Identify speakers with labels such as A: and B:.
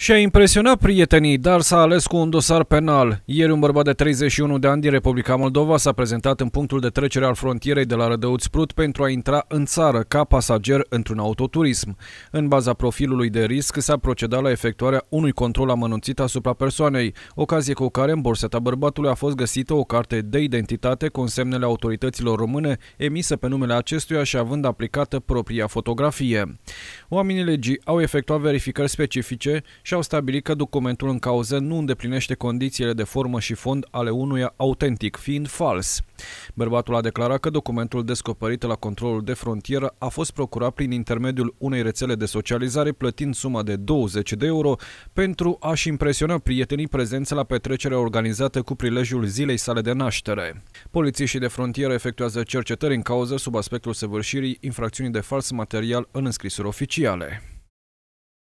A: Și-a impresionat prietenii, dar s-a ales cu un dosar penal. Ieri un bărbat de 31 de ani din Republica Moldova s-a prezentat în punctul de trecere al frontierei de la Rădăuț Prut pentru a intra în țară ca pasager într-un autoturism. În baza profilului de risc s-a procedat la efectuarea unui control amănunțit asupra persoanei, ocazie cu care în borseta bărbatului a fost găsită o carte de identitate cu semnele autorităților române emisă pe numele acestuia și având aplicată propria fotografie. Oamenii legii au efectuat verificări specifice și au stabilit că documentul în cauză nu îndeplinește condițiile de formă și fond ale unuia autentic, fiind fals. Bărbatul a declarat că documentul descoperit la controlul de frontieră a fost procurat prin intermediul unei rețele de socializare plătind suma de 20 de euro pentru a-și impresiona prietenii prezenți la petrecerea organizată cu prilejul zilei sale de naștere. Polițiștii de frontieră efectuează cercetări în cauză sub aspectul săvârșirii infracțiunii de fals material în înscrisuri oficiale.